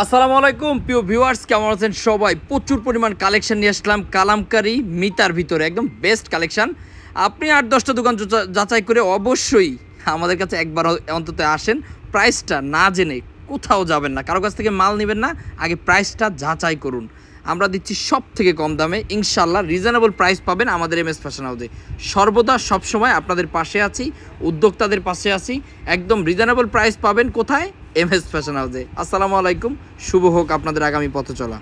আসসালামু আলাইকুম প্রিয় ভিউয়ার্স কেমন আছেন সবাই প্রচুর পরিমাণ কালেকশন নিয়ে আসলাম কালামকারী মিতার ভিতরে একদম বেস্ট কালেকশন আপনি আট দশটা দোকান যাচাই করে অবশ্যই আমাদের কাছে একবার অন্তত আসেন প্রাইসটা না জেনে কোথাও যাবেন না কারো কাছ থেকে মাল নেবেন না আগে প্রাইসটা যাচাই করুন আমরা দিচ্ছি সব থেকে কম দামে ইনশাল্লাহ রিজনেবল প্রাইস পাবেন আমাদের এম এস ফ্যাশন হাউসে সর্বদা সবসময় আপনাদের পাশে আছি উদ্যোক্তাদের পাশে আছি একদম রিজনেবল প্রাইস পাবেন কোথায় এম এস ফ্যাশন হাউসে আসসালামু আলাইকুম শুভ হোক আপনাদের আগামী পথ চলা